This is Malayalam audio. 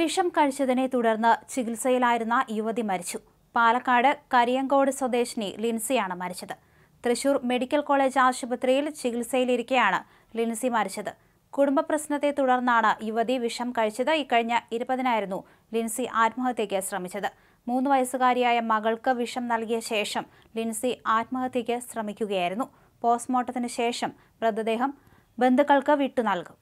വിഷം കഴിച്ചതിനെ തുടർന്ന് ചികിത്സയിലായിരുന്ന യുവതി മരിച്ചു പാലക്കാട് കരിയങ്കോട് സ്വദേശിനി ലിൻസിയാണ് മരിച്ചത് തൃശൂർ മെഡിക്കൽ കോളേജ് ആശുപത്രിയിൽ ചികിത്സയിലിരിക്കെയാണ് ലിൻസി മരിച്ചത് കുടുംബ പ്രശ്നത്തെ തുടർന്നാണ് യുവതി വിഷം കഴിച്ചത് ഇക്കഴിഞ്ഞ ഇരുപതിനായിരുന്നു ലിൻസി ആത്മഹത്യയ്ക്ക് ശ്രമിച്ചത് മൂന്ന് വയസ്സുകാരിയായ മകൾക്ക് വിഷം നൽകിയ ശേഷം ലിൻസി ആത്മഹത്യയ്ക്ക് ശ്രമിക്കുകയായിരുന്നു പോസ്റ്റ്മോർട്ടത്തിന് ശേഷം മൃതദേഹം ബന്ധുക്കൾക്ക് വിട്ടു നൽകും